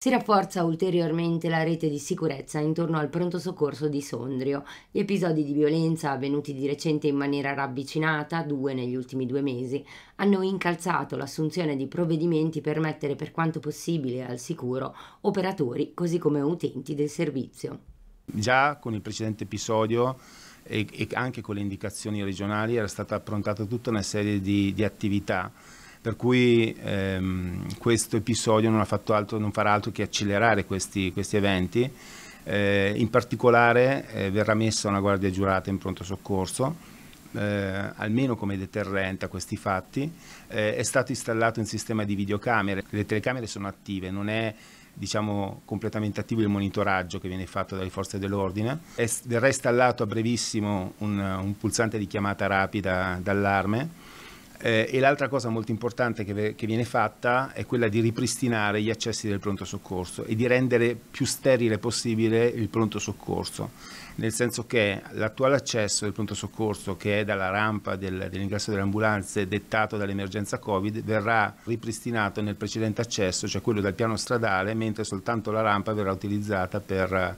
Si rafforza ulteriormente la rete di sicurezza intorno al pronto soccorso di Sondrio. Gli episodi di violenza avvenuti di recente in maniera ravvicinata, due negli ultimi due mesi, hanno incalzato l'assunzione di provvedimenti per mettere per quanto possibile al sicuro operatori così come utenti del servizio. Già con il precedente episodio e, anche con le indicazioni regionali era stata approntata tutta una serie di, di attività per cui ehm, questo episodio non, altro, non, farà altro che accelerare questi, questi eventi. Eh, in particolare eh, verrà messa una guardia giurata in pronto soccorso, eh, almeno come deterrente a questi fatti. Eh, è stato installato un sistema di videocamere, le telecamere sono attive, non è diciamo, completamente attivo il monitoraggio che viene fatto dalle forze dell'ordine. verrà installato a brevissimo un, un pulsante di chiamata rapida d'allarme eh, e l'altra cosa molto importante che, che, viene fatta è quella di ripristinare gli accessi del pronto soccorso e di rendere più sterile possibile il pronto soccorso, nel senso che l'attuale accesso del pronto soccorso, che è dalla rampa del, dell'ingresso delle ambulanze dettato dall'emergenza Covid, verrà ripristinato nel precedente accesso, cioè quello dal piano stradale, mentre soltanto la rampa verrà utilizzata per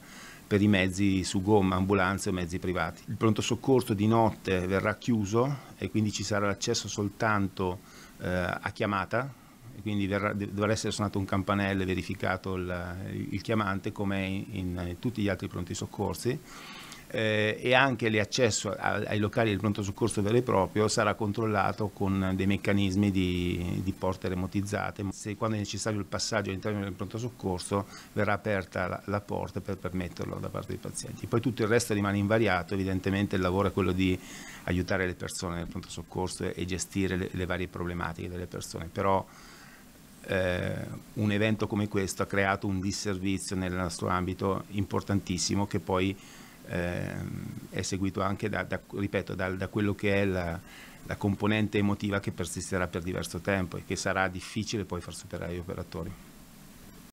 per i mezzi su gomma, ambulanze o mezzi privati. Il pronto soccorso di notte verrà chiuso e quindi ci sarà l'accesso soltanto eh, a chiamata, e quindi verrà, dovrà essere suonato un campanello e verificato il, il chiamante come in, in tutti gli altri pronti soccorsi eh, e anche l'accesso ai locali del pronto soccorso vero e proprio sarà controllato con dei meccanismi di, di porte remotizzate. Se quando è necessario il passaggio all'interno del pronto soccorso verrà aperta la, la, porta per permetterlo da parte dei pazienti. Poi tutto il resto rimane invariato, evidentemente il lavoro è quello di aiutare le persone nel pronto soccorso e gestire le, le varie problematiche delle persone, però eh, un evento come questo ha creato un disservizio nel nostro ambito importantissimo che poi Ehm, è seguito anche da, da, ripeto, da, da quello che è la, la, componente emotiva che persisterà per diverso tempo e che sarà difficile poi far superare agli operatori.